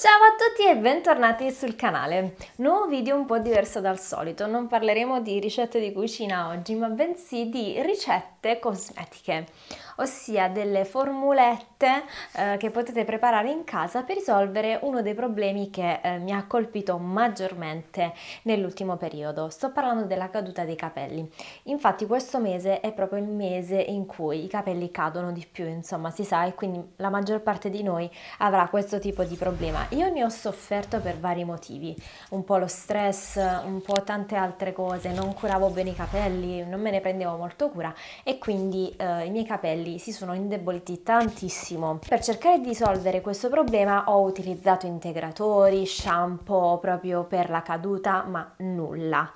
Ciao a tutti e bentornati sul canale. Nuovo video un po' diverso dal solito, non parleremo di ricette di cucina oggi, ma bensì di ricette ricette cosmetiche, ossia delle formulette eh, che potete preparare in casa per risolvere uno dei problemi che eh, mi ha colpito maggiormente nell'ultimo periodo. Sto parlando della caduta dei capelli. Infatti questo mese è proprio il mese in cui i capelli cadono di più, insomma, si sa, e quindi la maggior parte di noi avrà questo tipo di problema. Io ne ho sofferto per vari motivi, un po' lo stress, un po' tante altre cose, non curavo bene i capelli, non me ne prendevo molto cura e quindi eh, i miei capelli si sono indeboliti tantissimo. Per cercare di risolvere questo problema ho utilizzato integratori, shampoo proprio per la caduta, ma nulla.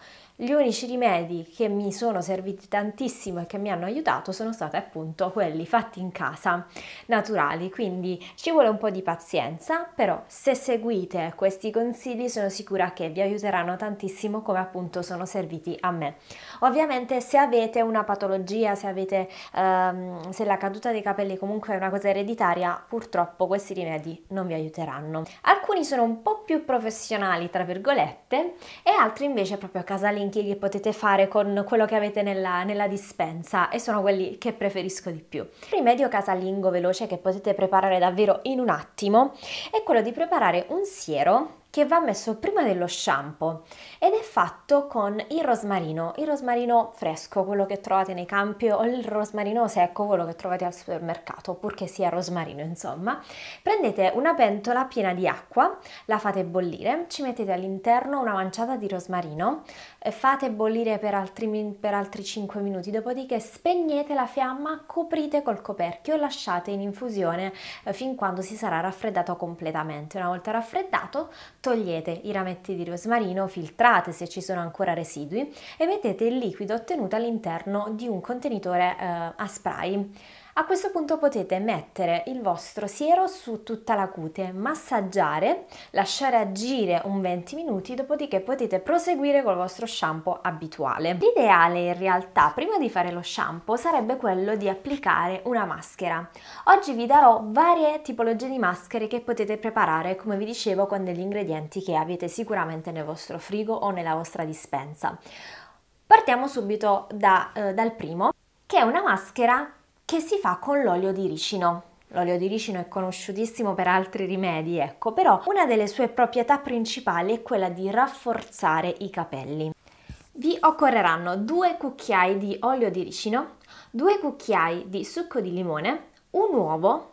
Gli unici rimedi che mi sono serviti tantissimo e che mi hanno aiutato sono stati appunto quelli fatti in casa, naturali, quindi ci vuole un po' di pazienza, però se seguite questi consigli sono sicura che vi aiuteranno tantissimo come appunto sono serviti a me. Ovviamente se avete una patologia, se, avete, ehm, se la caduta dei capelli comunque è una cosa ereditaria, purtroppo questi rimedi non vi aiuteranno. Alcuni sono un po' più professionali, tra virgolette, e altri invece proprio casalinghi abbinamenti che potete fare con quello che avete nella, nella dispensa e sono quelli che preferisco di più. Il rimedio casalingo veloce che potete preparare davvero in un attimo è quello di preparare un siero che va messo prima dello shampoo ed è fatto con il rosmarino, il rosmarino fresco, quello che trovate nei campi o il rosmarino secco, quello che trovate al supermercato, purché sia rosmarino insomma. Prendete una pentola piena di acqua, la fate bollire, ci mettete all'interno una manciata di rosmarino, eh, fate bollire per altri, per altri 5 minuti, dopodiché spegnete la fiamma, coprite col coperchio e lasciate in infusione eh, fin quando si sarà raffreddato completamente. Una volta raffreddato togliete i rametti di rosmarino, filtrate se ci sono ancora residui e mettete il liquido ottenuto all'interno di un contenitore eh, a spray. A questo punto potete mettere il vostro siero su tutta la cute, massaggiare, lasciare agire un 20 minuti, dopodiché potete proseguire col vostro shampoo abituale. L'ideale in realtà, prima di fare lo shampoo, sarebbe quello di applicare una maschera. Oggi vi darò varie tipologie di maschere che potete preparare, come vi dicevo, con degli ingredienti che avete sicuramente nel vostro frigo o nella vostra dispensa. Partiamo subito da, eh, dal primo, che è una maschera che si fa con l'olio di ricino. L'olio di ricino è conosciutissimo per altri rimedi, ecco, però una delle sue proprietà principali è quella di rafforzare i capelli. Vi occorreranno due cucchiai di olio di ricino, due cucchiai di succo di limone, un uovo,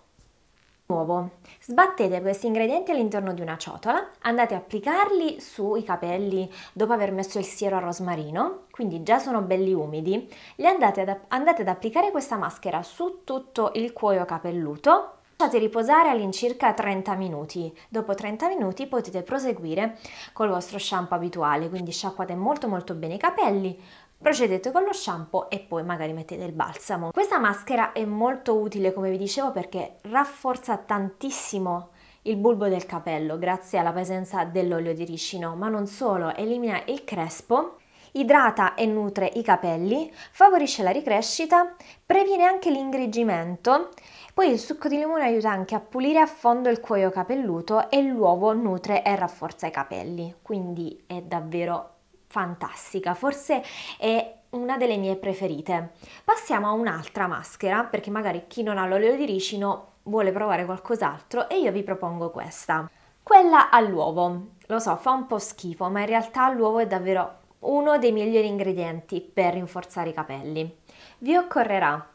Nuovo. Sbattete questi ingredienti all'interno di una ciotola, andate a applicarli sui capelli dopo aver messo il siero a rosmarino, quindi già sono belli umidi, li andate ad, andate ad applicare questa maschera su tutto il cuoio capelluto, lasciate riposare all'incirca 30 minuti, dopo 30 minuti potete proseguire col vostro shampoo abituale, quindi sciacquate molto molto bene i capelli, Procedete con lo shampoo e poi magari mettete il balsamo. Questa maschera è molto utile come vi dicevo perché rafforza tantissimo il bulbo del capello grazie alla presenza dell'olio di ricino, ma non solo, elimina il crespo idrata e nutre i capelli, favorisce la ricrescita, previene anche l'ingrigimento, poi il succo di limone aiuta anche a pulire a fondo il cuoio capelluto e l'uovo nutre e rafforza i capelli, quindi è davvero fantastica, forse è una delle mie preferite. Passiamo a un'altra maschera, perché magari chi non ha l'olio di ricino vuole provare qualcos'altro e io vi propongo questa. Quella all'uovo. Lo so, fa un po' schifo, ma in realtà l'uovo è davvero uno dei migliori ingredienti per rinforzare i capelli. Vi occorrerà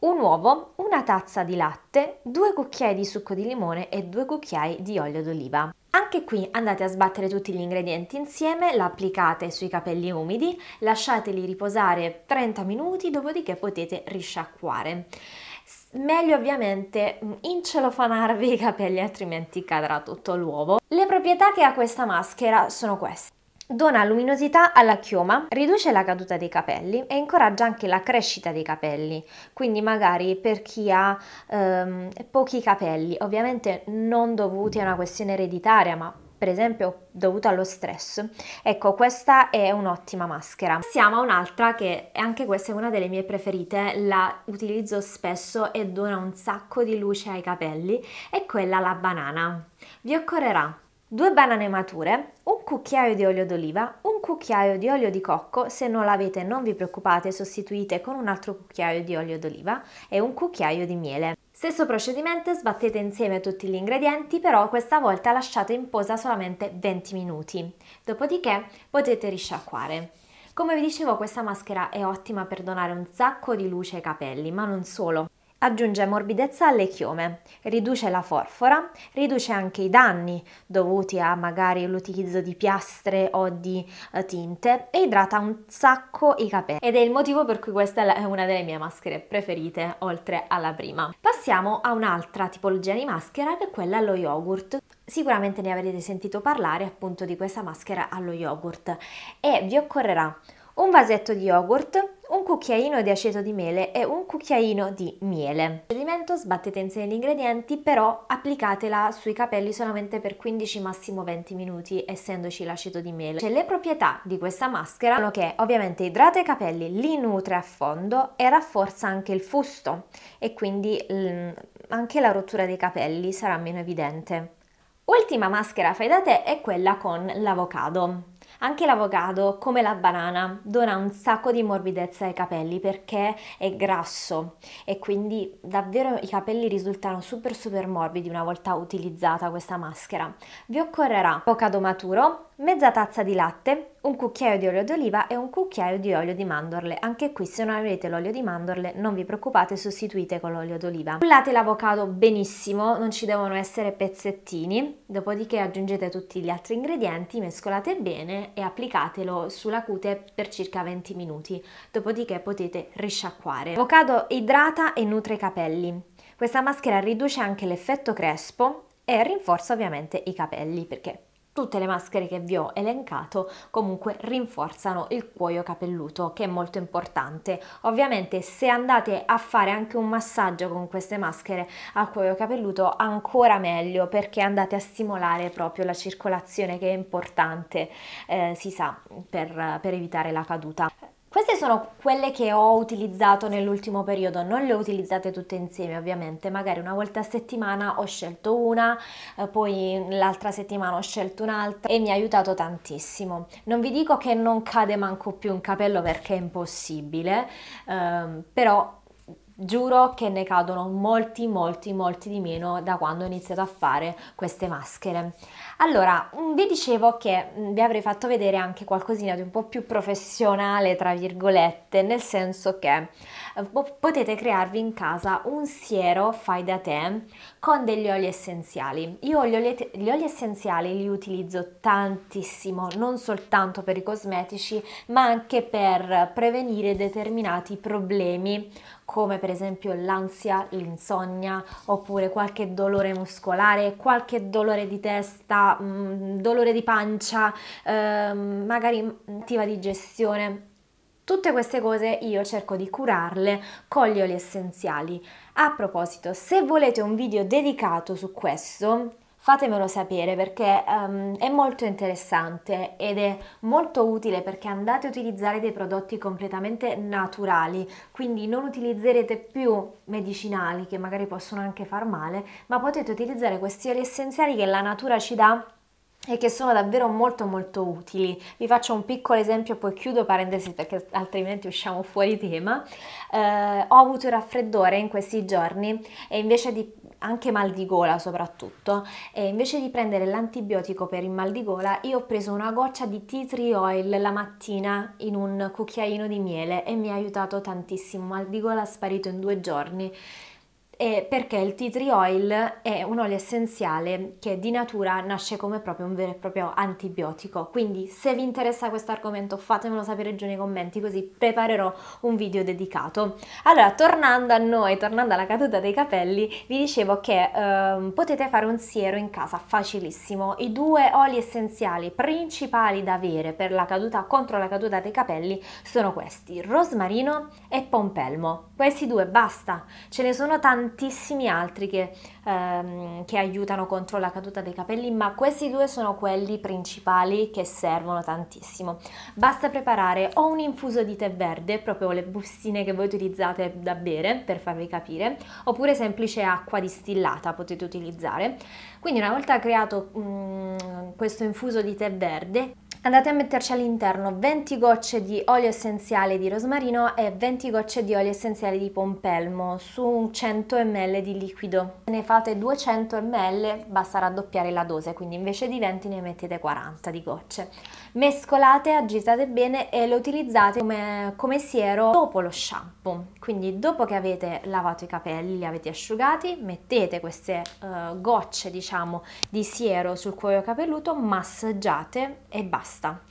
un uovo, una tazza di latte, due cucchiai di succo di limone e due cucchiai di olio d'oliva. Anche qui andate a sbattere tutti gli ingredienti insieme, la applicate sui capelli umidi, lasciateli riposare 30 minuti, dopodiché potete risciacquare. Meglio ovviamente mm, incelofanarvi i capelli altrimenti cadrà tutto l'uovo. Le proprietà che ha questa maschera sono queste. Dona luminosità alla chioma, riduce la caduta dei capelli e incoraggia anche la crescita dei capelli, quindi magari per chi ha ehm, pochi capelli, ovviamente non dovuti a una questione ereditaria, ma per esempio dovuto allo stress. Ecco, questa è un'ottima maschera. Passiamo a un'altra che è anche questa è una delle mie preferite, la utilizzo spesso e dona un sacco di luce ai capelli, è quella la banana. Vi occorrerà due banane mature, un cucchiaio di olio d'oliva, un cucchiaio di olio di cocco, se non l'avete non vi preoccupate, sostituite con un altro cucchiaio di olio d'oliva e un cucchiaio di miele. Stesso procedimento, sbattete insieme tutti gli ingredienti, però questa volta lasciate in posa solamente 20 minuti. Dopodiché potete risciacquare. Come vi dicevo questa maschera è ottima per donare un sacco di luce ai capelli, ma non solo aggiunge morbidezza alle chiome, riduce la forfora, riduce anche i danni dovuti a magari l'utilizzo di piastre o di eh, tinte e idrata un sacco i capelli. Ed è il motivo per cui questa è una delle mie maschere preferite oltre alla prima. Passiamo a un'altra tipologia di maschera che è quella allo yogurt. Sicuramente ne avrete sentito parlare appunto di questa maschera allo yogurt e vi occorrerà un vasetto di yogurt, un cucchiaino di aceto di mele e un cucchiaino di miele. Il procedimento sbattete insieme gli ingredienti, però applicatela sui capelli solamente per 15 massimo 20 minuti, essendoci l'aceto di mele. Cioè, le proprietà di questa maschera sono che ovviamente idrata i capelli, li nutre a fondo e rafforza anche il fusto e quindi mm, anche la rottura dei capelli sarà meno evidente. Ultima maschera fai da te è quella con l'avocado. Anche l'avocado, come la banana, dona un sacco di morbidezza ai capelli perché è grasso e quindi davvero i capelli risultano super super morbidi una volta utilizzata questa maschera. Vi occorrerà avocado maturo, mezza tazza di latte, un cucchiaio di olio d'oliva e un cucchiaio di olio di mandorle. Anche qui se non avete l'olio di mandorle non vi preoccupate, sostituite con l'olio d'oliva. Cullate l'avocado benissimo, non ci devono essere pezzettini, dopodiché aggiungete tutti gli altri ingredienti, mescolate bene e applicatelo sulla cute per circa 20 minuti, dopodiché potete risciacquare. L'avocado idrata e nutre i capelli. Questa maschera riduce anche l'effetto crespo e rinforza ovviamente i capelli perché Tutte le maschere che vi ho elencato comunque rinforzano il cuoio capelluto che è molto importante. Ovviamente se andate a fare anche un massaggio con queste maschere al cuoio capelluto ancora meglio perché andate a stimolare proprio la circolazione che è importante, eh, si sa, per, per evitare la caduta. Queste sono quelle che ho utilizzato nell'ultimo periodo, non le ho utilizzate tutte insieme ovviamente, magari una volta a settimana ho scelto una, eh, poi l'altra settimana ho scelto un'altra e mi ha aiutato tantissimo. Non vi dico che non cade manco più un capello perché è impossibile, ehm, però Giuro che ne cadono molti, molti, molti di meno da quando ho iniziato a fare queste maschere. Allora, mm, vi dicevo che mm, vi avrei fatto vedere anche qualcosina di un po' più professionale, tra virgolette, nel senso che eh, potete crearvi in casa un siero fai da te con degli oli essenziali. Io gli oli, gli oli essenziali li utilizzo tantissimo, non soltanto per i cosmetici, ma anche per prevenire determinati problemi come per esempio l'ansia, l'insonnia, oppure qualche dolore muscolare, qualche dolore di testa, mh, mm, dolore di pancia, eh, magari attiva digestione. Tutte queste cose io cerco di curarle con gli oli essenziali. A proposito, se volete un video dedicato su questo, fatemelo sapere perché um, è molto interessante ed è molto utile perché andate a utilizzare dei prodotti completamente naturali, quindi non utilizzerete più medicinali che magari possono anche far male, ma potete utilizzare questi oli essenziali che la natura ci dà e che sono davvero molto molto utili. Vi faccio un piccolo esempio, poi chiudo parentesi perché altrimenti usciamo fuori tema. Eh, ho avuto il raffreddore in questi giorni e invece di anche mal di gola soprattutto e invece di prendere l'antibiotico per il mal di gola io ho preso una goccia di tea tree oil la mattina in un cucchiaino di miele e mi ha aiutato tantissimo mal di gola è sparito in due giorni e perché il tea tree oil è un olio essenziale che di natura nasce come proprio un vero e proprio antibiotico. Quindi se vi interessa questo argomento fatemelo sapere giù nei commenti così preparerò un video dedicato. Allora, tornando a noi, tornando alla caduta dei capelli, vi dicevo che eh, potete fare un siero in casa facilissimo. I due oli essenziali principali da avere per la caduta contro la caduta dei capelli sono questi, rosmarino e pompelmo. Questi due basta, ce ne sono tanti tantissimi altri che, ehm, che, aiutano contro la caduta dei capelli, ma questi due sono quelli principali che servono tantissimo. Basta preparare o un infuso di tè verde, proprio le bustine che voi utilizzate da bere, per farvi capire, oppure semplice acqua distillata potete utilizzare. Quindi una volta creato mh, mm, questo infuso di tè verde, andate a metterci all'interno 20 gocce di olio essenziale di rosmarino e 20 gocce di olio essenziale di pompelmo su 100 ml di liquido. Se ne fate 200 ml basta raddoppiare la dose, quindi invece di 20 ne mettete 40 di gocce. Mescolate, agitate bene e lo utilizzate come, come siero dopo lo shampoo. Quindi dopo che avete lavato i capelli, li avete asciugati, mettete queste uh, gocce diciamo di siero sul cuoio capelluto, massaggiate e basta pasta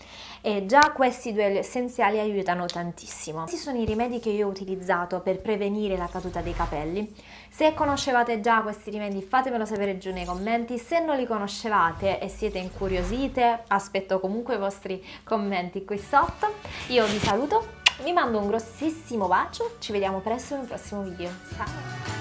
e già questi due essenziali aiutano tantissimo. Questi sono i rimedi che io ho utilizzato per prevenire la caduta dei capelli. Se conoscevate già questi rimedi fatemelo sapere giù nei commenti, se non li conoscevate e siete incuriosite aspetto comunque i vostri commenti qui sotto. Io vi saluto, vi mando un grossissimo bacio, ci vediamo presto in un prossimo video. Ciao!